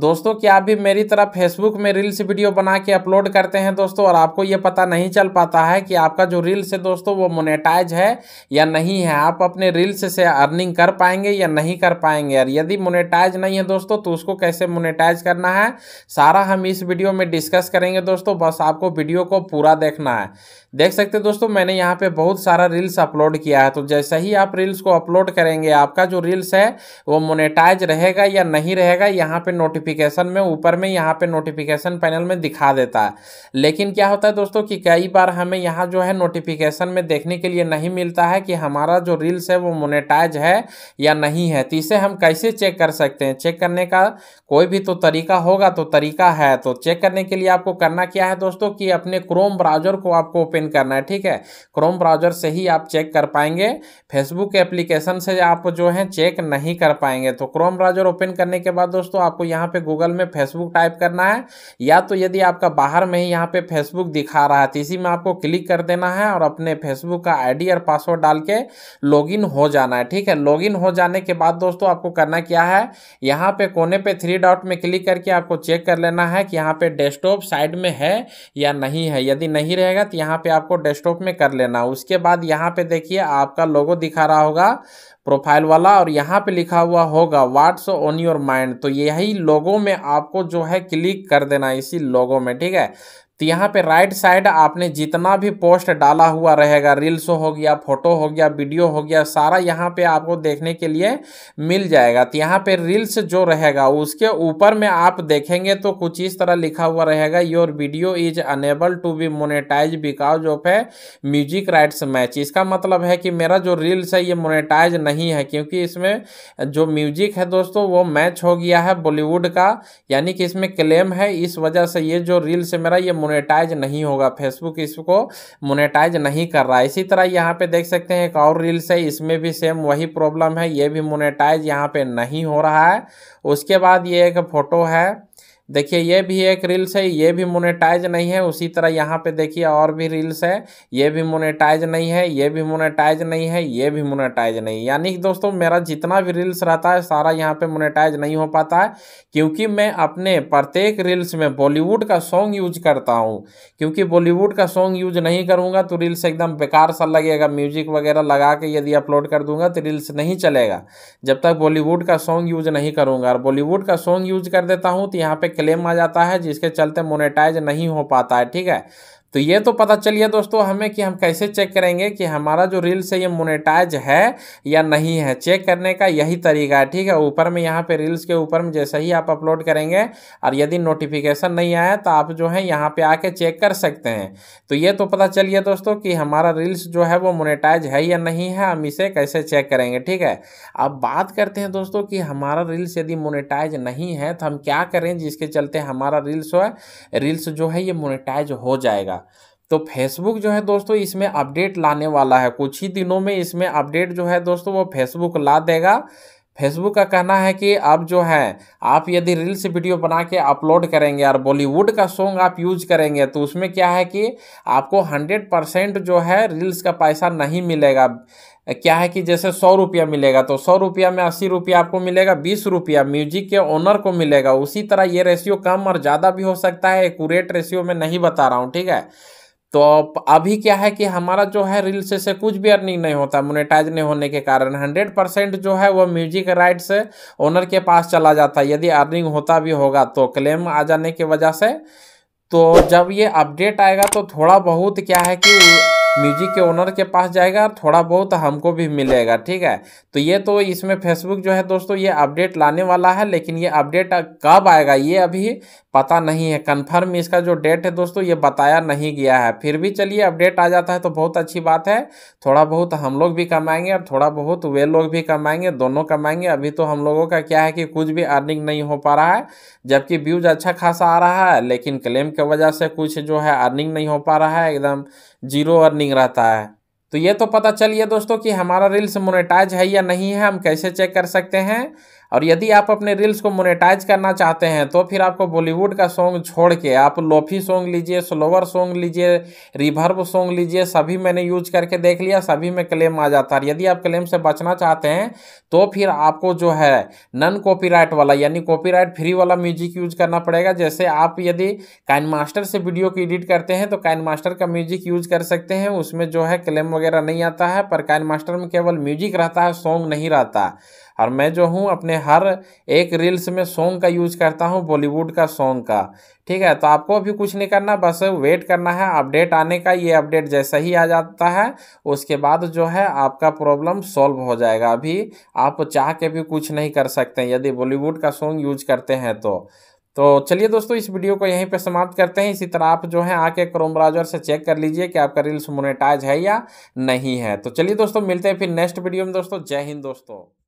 दोस्तों क्या आप भी मेरी तरह फेसबुक में रील्स वीडियो बना के अपलोड करते हैं दोस्तों और आपको ये पता नहीं चल पाता है कि आपका जो रील्स है दोस्तों वो मोनेटाइज है या नहीं है आप अपने रील्स से अर्निंग कर पाएंगे या नहीं कर पाएंगे और यदि मोनेटाइज नहीं है दोस्तों तो उसको कैसे मोनेटाइज करना है सारा हम इस वीडियो में डिस्कस करेंगे दोस्तों बस आपको वीडियो को पूरा देखना है देख सकते दोस्तों मैंने यहाँ पर बहुत सारा रील्स अपलोड किया है तो जैसे ही आप रील्स को अपलोड करेंगे आपका जो रील्स है वो मोनेटाइज रहेगा या नहीं रहेगा यहाँ पर नोटिफिक नोटिफिकेशन में ऊपर में यहाँ पे नोटिफिकेशन पैनल में दिखा देता है लेकिन क्या होता है दोस्तों कि कई बार हमें यहाँ जो है नोटिफिकेशन में देखने के लिए नहीं मिलता है कि हमारा जो रील्स है वो मोनेटाइज है या नहीं है तो इसे हम कैसे चेक कर सकते हैं चेक करने का कोई भी तो तरीका होगा तो तरीका है तो चेक करने के लिए आपको करना क्या है दोस्तों कि अपने क्रोम ब्राउजर को आपको ओपन करना है ठीक है क्रोम ब्राउजर से ही आप चेक कर पाएंगे फेसबुक एप्लीकेशन से आप जो है चेक नहीं कर पाएंगे तो क्रोम ब्राउजर ओपन करने के बाद दोस्तों आपको यहाँ यहाँ पे गूगल में फेसबुक टाइप करना है या तो यदि आपका बाहर में ही यहाँ पे फेसबुक दिखा रहा है तो इसी में आपको क्लिक कर देना है और अपने फेसबुक का आईडी और पासवर्ड डाल के लॉगिन हो जाना है ठीक है लॉगिन हो जाने के बाद दोस्तों आपको करना क्या है यहाँ पे कोने पे थ्री डॉट में क्लिक करके आपको चेक कर लेना है कि यहाँ पे डेस्कटॉप साइड में है या नहीं है यदि नहीं रहेगा तो यहाँ पे आपको डेस्कटॉप में कर लेना उसके बाद यहाँ पे देखिए आपका लोगो दिखा रहा होगा प्रोफाइल वाला और यहाँ पे लिखा हुआ होगा व्हाट्स ऑन योर माइंड तो यही लोग लोगों में आपको जो है क्लिक कर देना है इसी लोगों में ठीक है तो यहाँ पे राइट साइड आपने जितना भी पोस्ट डाला हुआ रहेगा रील्स हो गया फोटो हो गया वीडियो हो गया सारा यहाँ पे आपको देखने के लिए मिल जाएगा तो यहाँ पे रील्स जो रहेगा उसके ऊपर में आप देखेंगे तो कुछ इस तरह लिखा हुआ रहेगा your video is unable to be monetise because of है म्यूजिक राइट्स मैच इसका मतलब है कि मेरा जो रील्स है ये मोनेटाइज नहीं है क्योंकि इसमें जो म्यूजिक है दोस्तों वो मैच हो गया है बॉलीवुड का यानी कि इसमें क्लेम है इस वजह से ये जो रील्स है मेरा ये मोनेटाइज नहीं होगा फेसबुक इसको मोनेटाइज नहीं कर रहा है इसी तरह यहाँ पे देख सकते हैं एक और रील्स है इसमें भी सेम वही प्रॉब्लम है ये भी मोनेटाइज यहाँ पे नहीं हो रहा है उसके बाद ये एक फ़ोटो है देखिए ये भी एक रील्स है ये भी मोनेटाइज नहीं है उसी तरह यहाँ पे देखिए और भी रील्स है ये भी मोनेटाइज नहीं है ये भी मोनेटाइज नहीं है ये भी मोनेटाइज नहीं है यानी कि दोस्तों मेरा जितना भी रील्स रहता है सारा यहाँ पे मोनेटाइज नहीं हो पाता है क्योंकि मैं अपने प्रत्येक रील्स में बॉलीवुड का सॉन्ग यूज करता हूँ क्योंकि बॉलीवुड का सॉन्ग यूज नहीं करूँगा तो रील्स एकदम बेकार सा लगेगा म्यूजिक वगैरह लगा के यदि अपलोड कर दूंगा तो रील्स नहीं चलेगा जब तक बॉलीवुड का सॉन्ग यूज नहीं करूँगा और बॉलीवुड का सॉन्ग यूज कर देता हूँ तो यहाँ पर क्लेम आ जाता है जिसके चलते मोनेटाइज नहीं हो पाता है ठीक है तो ये तो पता चलिए दोस्तों हमें कि हम कैसे चेक करेंगे कि हमारा जो रील्स है ये मोनेटाइज है या नहीं है चेक करने का यही तरीका है ठीक है ऊपर में यहाँ पे रील्स के ऊपर में जैसे ही आप अपलोड करेंगे और यदि नोटिफिकेशन नहीं आया तो आप जो है यहाँ पे आके चेक कर सकते हैं तो ये तो पता चलिए दोस्तों कि हमारा रील्स जो है वो मोनेटाइज है या नहीं है हम इसे कैसे चेक करेंगे ठीक है अब बात करते हैं दोस्तों कि हमारा रील्स यदि मोनेटाइज नहीं है तो हम क्या करें जिसके चलते हमारा रील्स हो रील्स जो है ये मोनेटाइज हो जाएगा तो फेसबुक जो है दोस्तों इसमें अपडेट लाने वाला है कुछ ही दिनों में इसमें अपडेट जो है दोस्तों वो फेसबुक ला देगा फेसबुक का कहना है कि अब जो है आप यदि रील्स वीडियो बना के अपलोड करेंगे और बॉलीवुड का सॉन्ग आप यूज करेंगे तो उसमें क्या है कि आपको हंड्रेड परसेंट जो है रील्स का पैसा नहीं मिलेगा क्या है कि जैसे सौ रुपया मिलेगा तो सौ रुपया में अस्सी रुपया आपको मिलेगा बीस रुपया म्यूजिक के ओनर को मिलेगा उसी तरह ये रेशियो कम और ज़्यादा भी हो सकता है एकूरेट रेशियो में नहीं बता रहा हूँ ठीक है तो अभी क्या है कि हमारा जो है रील्स से कुछ भी अर्निंग नहीं होता मोनेटाइज नहीं होने के कारण हंड्रेड परसेंट जो है वो म्यूजिक राइट्स ओनर के पास चला जाता है यदि अर्निंग होता भी होगा तो क्लेम आ जाने की वजह से तो जब ये अपडेट आएगा तो थोड़ा बहुत क्या है कि म्यूजिक के ओनर के पास जाएगा और थोड़ा बहुत हमको भी मिलेगा ठीक है तो ये तो इसमें फेसबुक जो है दोस्तों ये अपडेट लाने वाला है लेकिन ये अपडेट कब आएगा ये अभी पता नहीं है कंफर्म इसका जो डेट है दोस्तों ये बताया नहीं गया है फिर भी चलिए अपडेट आ जाता है तो बहुत अच्छी बात है थोड़ा बहुत हम लोग भी कमाएंगे और थोड़ा बहुत वे लोग भी कमाएंगे दोनों कमाएंगे अभी तो हम लोगों का क्या है कि कुछ भी अर्निंग नहीं हो पा रहा है जबकि व्यूज अच्छा खासा आ रहा है लेकिन क्लेम की वजह से कुछ जो है अर्निंग नहीं हो पा रहा है एकदम जीरो अर्निंग अर्निंग रहता है तो ये तो पता चलिए दोस्तों कि हमारा रील्स मोनेटाइज है या नहीं है हम कैसे चेक कर सकते हैं और यदि आप अपने रील्स को मोनेटाइज करना चाहते हैं तो फिर आपको बॉलीवुड का सॉन्ग छोड़ के आप लोफी सॉन्ग लीजिए स्लोवर सॉन्ग लीजिए रिवर्ब सॉन्ग लीजिए सभी मैंने यूज करके देख लिया सभी में क्लेम आ जाता है यदि आप क्लेम से बचना चाहते हैं तो फिर आपको जो है नन कॉपीराइट वाला यानी कॉपीराइट फ्री वाला म्यूजिक यूज करना पड़ेगा जैसे आप यदि काइन मास्टर से वीडियो को एडिट करते हैं तो काइन मास्टर का म्यूजिक यूज कर सकते हैं उसमें जो है क्लेम वगैरह नहीं आता है पर काइन मास्टर में केवल म्यूजिक रहता है सॉन्ग नहीं रहता और मैं जो हूँ अपने हर एक रील्स में सॉन्ग का यूज करता हूँ बॉलीवुड का सॉन्ग का ठीक है तो आपको अभी कुछ नहीं करना बस वेट करना है अपडेट आने का ये अपडेट जैसा ही आ जाता है उसके बाद जो है आपका प्रॉब्लम सॉल्व हो जाएगा अभी आप चाह के भी कुछ नहीं कर सकते यदि बॉलीवुड का सॉन्ग यूज करते हैं तो तो चलिए दोस्तों इस वीडियो को यहीं पर समाप्त करते हैं इसी तरह आप जो है आके क्रोम ब्राउजर से चेक कर लीजिए कि आपका रील्स मोनेटाइज है या नहीं है तो चलिए दोस्तों मिलते हैं फिर नेक्स्ट वीडियो में दोस्तों जय हिंद दोस्तों